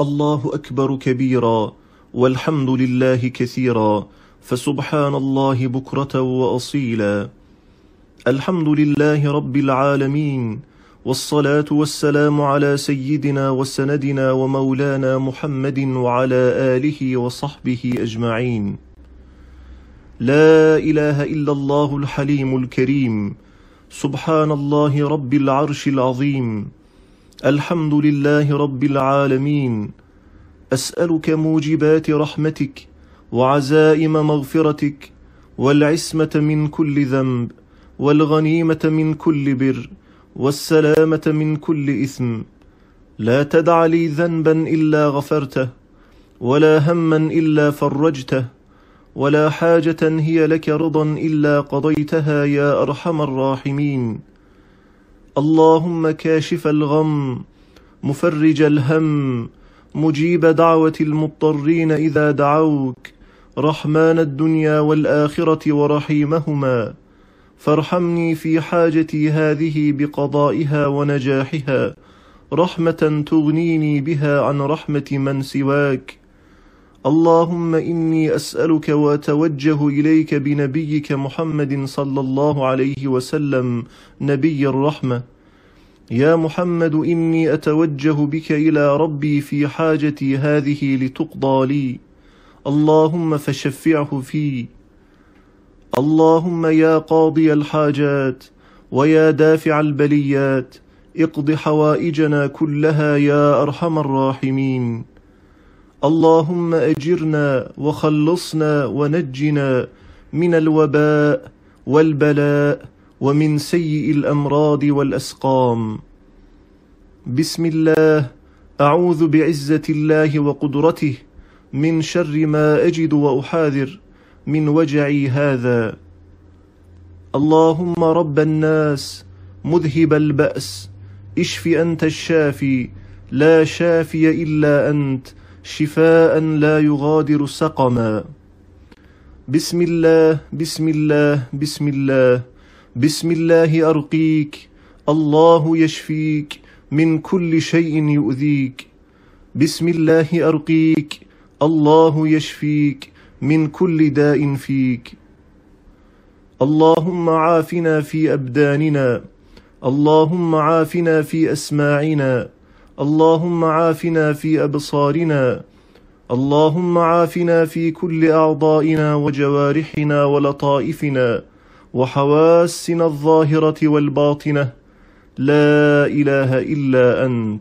الله أكبر كبيرا والحمد لله كثيرا فسبحان الله بكرة وأصيلا الحمد لله رب العالمين والصلاة والسلام على سيدنا وسندنا ومولانا محمد وعلى آله وصحبه أجمعين لا إله إلا الله الحليم الكريم سبحان الله رب العرش العظيم الحمد لله رب العالمين أسألك موجبات رحمتك وعزائم مغفرتك والعصمة من كل ذنب والغنيمة من كل بر والسلامة من كل إثم لا تدع لي ذنبا إلا غفرته ولا هما إلا فرجته ولا حاجة هي لك رضا إلا قضيتها يا أرحم الراحمين اللهم كاشف الغم مفرج الهم مجيب دعوة المضطرين إذا دعوك رحمن الدنيا والآخرة ورحيمهما فارحمني في حاجتي هذه بقضائها ونجاحها رحمة تغنيني بها عن رحمة من سواك اللهم إني أسألك وأتوجه إليك بنبيك محمد صلى الله عليه وسلم نبي الرحمة يا محمد إني أتوجه بك إلى ربي في حاجتي هذه لتقضى لي اللهم فشفعه في اللهم يا قاضي الحاجات ويا دافع البليات اقض حوائجنا كلها يا أرحم الراحمين اللهم أجرنا وخلصنا ونجنا من الوباء والبلاء ومن سيء الأمراض والأسقام بسم الله أعوذ بعزة الله وقدرته من شر ما أجد وأحاذر من وجعي هذا اللهم رب الناس مذهب البأس اشف أنت الشافي لا شافي إلا أنت شفاء لا يغادر سقما بسم الله بسم الله بسم الله بسم الله أرقيك الله يشفيك من كل شيء يؤذيك بسم الله أرقيك الله يشفيك من كل داء فيك اللهم عافنا في أبداننا اللهم عافنا في أسماعنا اللهم عافنا في أبصارنا اللهم عافنا في كل أعضائنا وجوارحنا ولطائفنا وحواسنا الظاهرة والباطنة لا إله إلا أنت